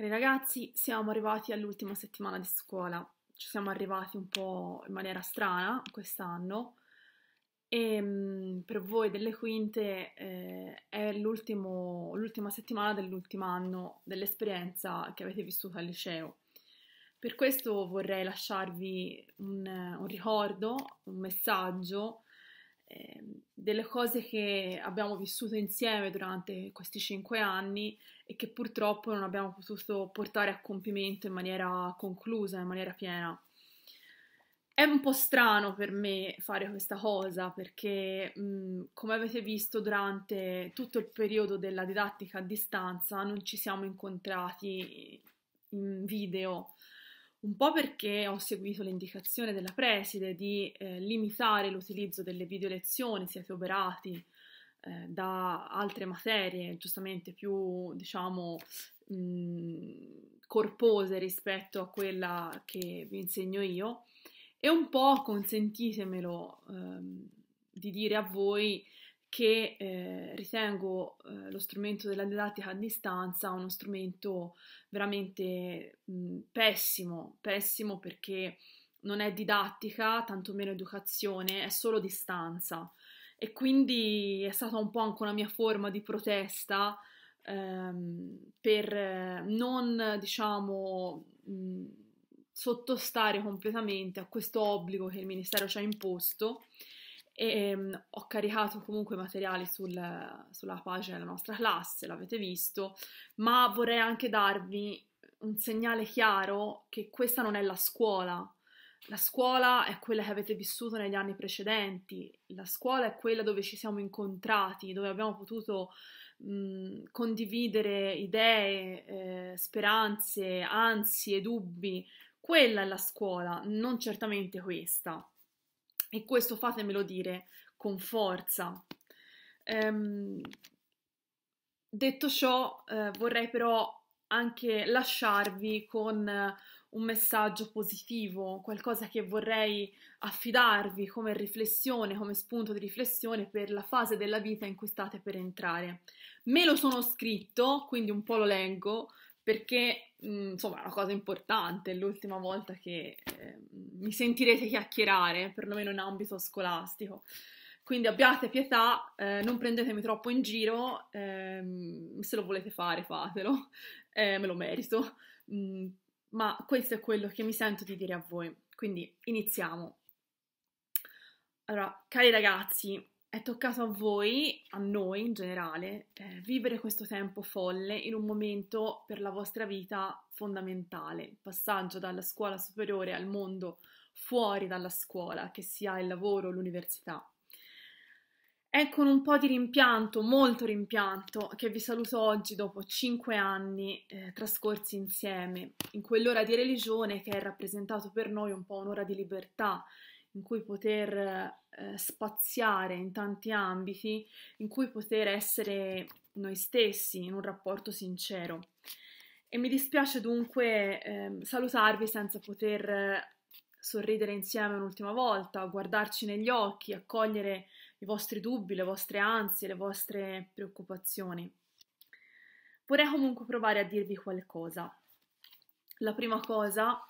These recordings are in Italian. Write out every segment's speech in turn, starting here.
Cari ragazzi, siamo arrivati all'ultima settimana di scuola. Ci siamo arrivati un po' in maniera strana quest'anno e ehm, per voi delle quinte eh, è l'ultima settimana dell'ultimo anno dell'esperienza che avete vissuto al liceo. Per questo vorrei lasciarvi un, un ricordo, un messaggio Ehm, delle cose che abbiamo vissuto insieme durante questi cinque anni e che purtroppo non abbiamo potuto portare a compimento in maniera conclusa, in maniera piena. È un po' strano per me fare questa cosa perché, mh, mm, come avete visto, durante tutto il periodo della didattica a distanza non ci siamo incontrati in video un po' perché ho seguito l'indicazione della preside di eh, limitare l'utilizzo delle video lezioni, siete oberati eh, da altre materie, giustamente più, diciamo, mh, mm, corpose rispetto a quella che vi insegno io, e un po', consentitemelo, ehm, di dire a voi che eh, ritengo eh, lo strumento della didattica a distanza uno strumento veramente mh, pessimo, pessimo perché non è didattica, tantomeno educazione, è solo distanza e quindi è stata un po' anche una mia forma di protesta ehm, per eh, non, diciamo, mh, sottostare completamente a questo obbligo che il Ministero ci ha imposto e um, ho caricato comunque materiali sul, sulla pagina della nostra classe, l'avete visto, ma vorrei anche darvi un segnale chiaro che questa non è la scuola. La scuola è quella che avete vissuto negli anni precedenti, la scuola è quella dove ci siamo incontrati, dove abbiamo potuto mh, mhmm, condividere idee, eh, speranze, ansie, dubbi. Quella è la scuola, non certamente questa. E questo fatemelo dire con forza. Ehm, detto ciò, eh, vorrei però anche lasciarvi con eh, un messaggio positivo, qualcosa che vorrei affidarvi come riflessione, come spunto di riflessione per la fase della vita in cui state per entrare. Me lo sono scritto, quindi un po' lo leggo, perché mm, insomma è una cosa importante, è l'ultima volta che eh, mi sentirete chiacchierare, perlomeno in ambito scolastico. Quindi abbiate pietà, eh, non prendetemi troppo in giro, ehm, se lo volete fare fatelo, eh, me lo merito, mm, ma questo è quello che mi sento di dire a voi. Quindi iniziamo. Allora, cari ragazzi, è toccato a voi, a noi in generale, eh, vivere questo tempo folle in un momento per la vostra vita fondamentale, il passaggio dalla scuola superiore al mondo fuori dalla scuola, che sia il lavoro l'università. È con un po' di rimpianto, molto rimpianto, che vi saluto oggi dopo cinque anni eh, trascorsi insieme, in quell'ora di religione che è rappresentato per noi un po' un'ora di libertà, in cui poter eh, spaziare in tanti ambiti, in cui poter essere noi stessi in un rapporto sincero. E mi dispiace dunque eh, salutarvi senza poter eh, sorridere insieme un'ultima volta, guardarci negli occhi, accogliere i vostri dubbi, le vostre ansie, le vostre preoccupazioni. Vorrei comunque provare a dirvi qualcosa. La prima cosa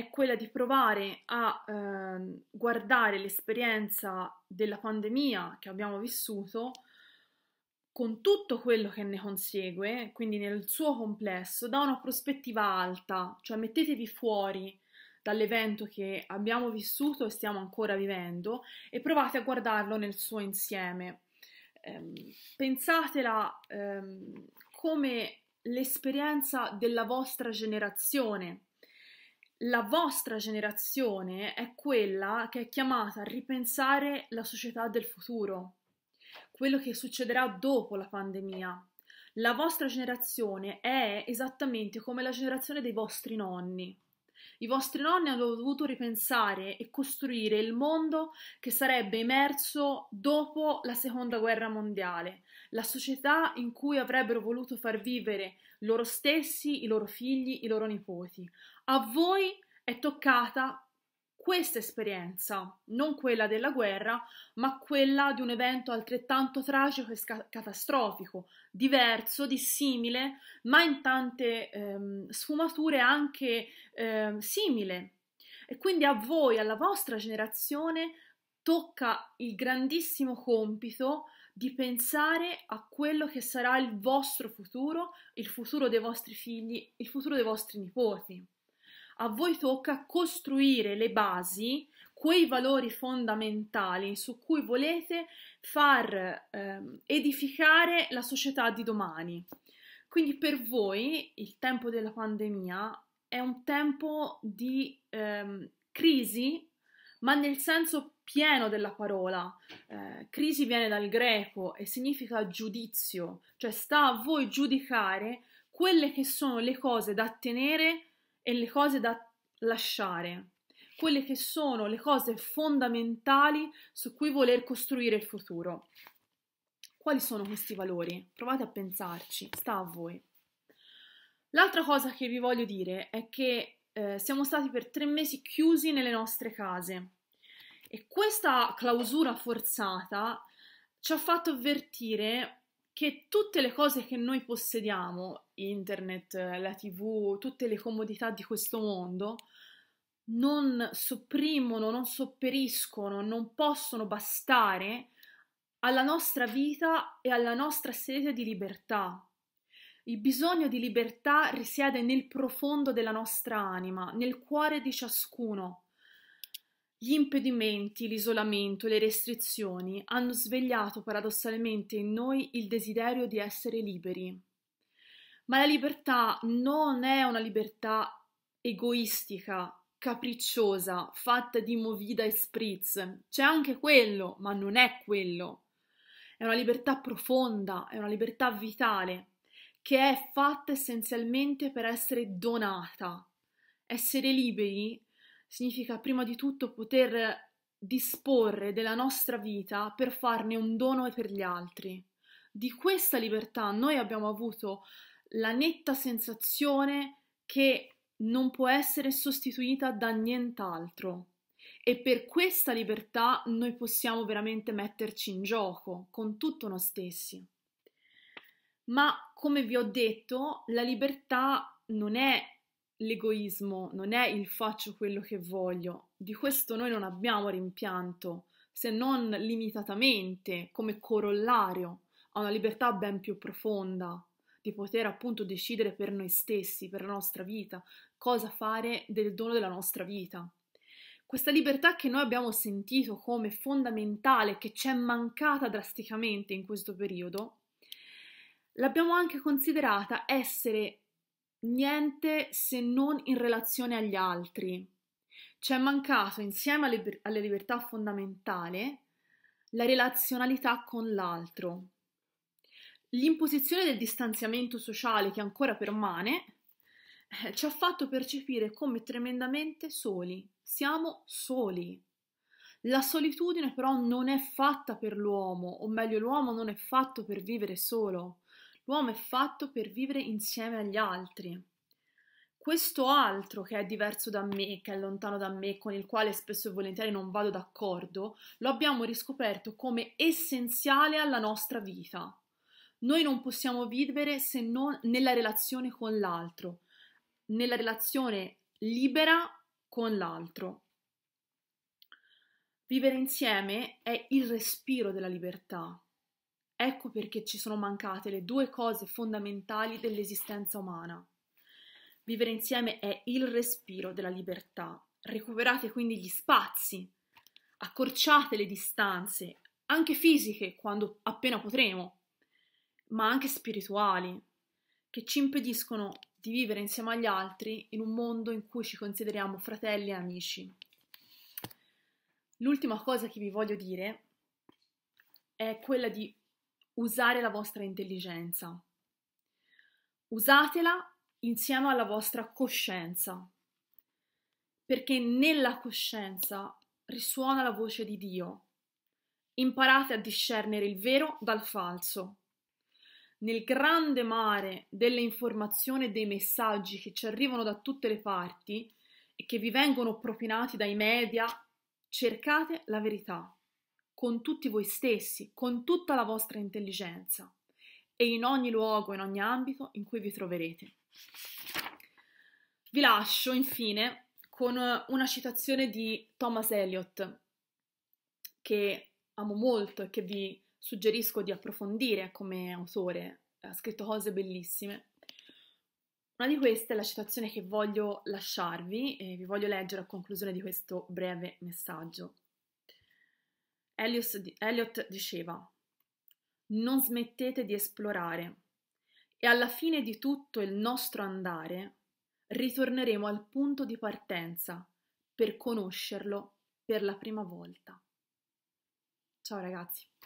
è quella di provare a eh, guardare l'esperienza della pandemia che abbiamo vissuto con tutto quello che ne consegue, quindi nel suo complesso, da una prospettiva alta, cioè mettetevi fuori dall'evento che abbiamo vissuto e stiamo ancora vivendo e provate a guardarlo nel suo insieme. Ehm, pensatela ehm, come l'esperienza della vostra generazione, la vostra generazione è quella che è chiamata a ripensare la società del futuro, quello che succederà dopo la pandemia. La vostra generazione è esattamente come la generazione dei vostri nonni. I vostri nonni hanno dovuto ripensare e costruire il mondo che sarebbe emerso dopo la seconda guerra mondiale, la società in cui avrebbero voluto far vivere loro stessi, i loro figli, i loro nipoti. A voi è toccata questa esperienza, non quella della guerra, ma quella di un evento altrettanto tragico e sca- catastrofico, diverso, dissimile, ma in tante ehm, sfumature anche ehm, simile. E quindi a voi, alla vostra generazione, tocca il grandissimo compito di pensare a quello che sarà il vostro futuro, il futuro dei vostri figli, il futuro dei vostri nipoti a voi tocca costruire le basi, quei valori fondamentali su cui volete far eh, edificare la società di domani. Quindi per voi il tempo della pandemia è un tempo di eh, crisi, ma nel senso pieno della parola. Eh, crisi viene dal greco e significa giudizio, cioè sta a voi giudicare quelle che sono le cose da tenere e le cose da lasciare, quelle che sono le cose fondamentali su cui voler costruire il futuro. Quali sono questi valori? Provate a pensarci, sta a voi. L'altra cosa che vi voglio dire è che eh, siamo stati per tre mesi chiusi nelle nostre case e questa clausura forzata ci ha fatto avvertire che tutte le cose che noi possediamo, internet, la tv, tutte le comodità di questo mondo, non sopprimono, non sopperiscono, non possono bastare alla nostra vita e alla nostra sete di libertà. Il bisogno di libertà risiede nel profondo della nostra anima, nel cuore di ciascuno. Gli impedimenti, l'isolamento, le restrizioni hanno svegliato paradossalmente in noi il desiderio di essere liberi. Ma la libertà non è una libertà egoistica, capricciosa, fatta di movida e spritz. C'è anche quello, ma non è quello. È una libertà profonda, è una libertà vitale, che è fatta essenzialmente per essere donata. Essere liberi significa prima di tutto poter disporre della nostra vita per farne un dono per gli altri. Di questa libertà noi abbiamo avuto la netta sensazione che non può essere sostituita da nient'altro. E per questa libertà noi possiamo veramente metterci in gioco con tutto noi stessi. Ma come vi ho detto, la libertà non è l'egoismo, non è il faccio quello che voglio. Di questo noi non abbiamo rimpianto, se non limitatamente come corollario a una libertà ben più profonda di poter appunto decidere per noi stessi, per la nostra vita, cosa fare del dono della nostra vita. Questa libertà che noi abbiamo sentito come fondamentale, che ci è mancata drasticamente in questo periodo, l'abbiamo anche considerata essere niente se non in relazione agli altri. Ci è mancato insieme alle, alle libertà fondamentali la relazionalità con l'altro. L'imposizione del distanziamento sociale che ancora permane eh, ci ha fatto percepire come tremendamente soli. Siamo soli. La solitudine però non è fatta per l'uomo, o meglio l'uomo non è fatto per vivere solo. L'uomo è fatto per vivere insieme agli altri. Questo altro che è diverso da me, che è lontano da me, con il quale spesso e volentieri non vado d'accordo, lo abbiamo riscoperto come essenziale alla nostra vita. Noi non possiamo vivere se non nella relazione con l'altro, nella relazione libera con l'altro. Vivere insieme è il respiro della libertà. Ecco perché ci sono mancate le due cose fondamentali dell'esistenza umana. Vivere insieme è il respiro della libertà. Recuperate quindi gli spazi, accorciate le distanze, anche fisiche quando appena potremo, ma anche spirituali, che ci impediscono di vivere insieme agli altri in un mondo in cui ci consideriamo fratelli e amici. L'ultima cosa che vi voglio dire è quella di usare la vostra intelligenza. Usatela insieme alla vostra coscienza, perché nella coscienza risuona la voce di Dio. Imparate a discernere il vero dal falso. Nel grande mare delle informazioni e dei messaggi che ci arrivano da tutte le parti e che vi vengono propinati dai media, cercate la verità con tutti voi stessi, con tutta la vostra intelligenza e in ogni luogo, in ogni ambito in cui vi troverete. Vi lascio infine con una citazione di Thomas Eliot che amo molto e che vi suggerisco di approfondire come autore, ha scritto cose bellissime. Una di queste è la citazione che voglio lasciarvi e vi voglio leggere a conclusione di questo breve messaggio. Eliot diceva, non smettete di esplorare e alla fine di tutto il nostro andare ritorneremo al punto di partenza per conoscerlo per la prima volta. Ciao ragazzi!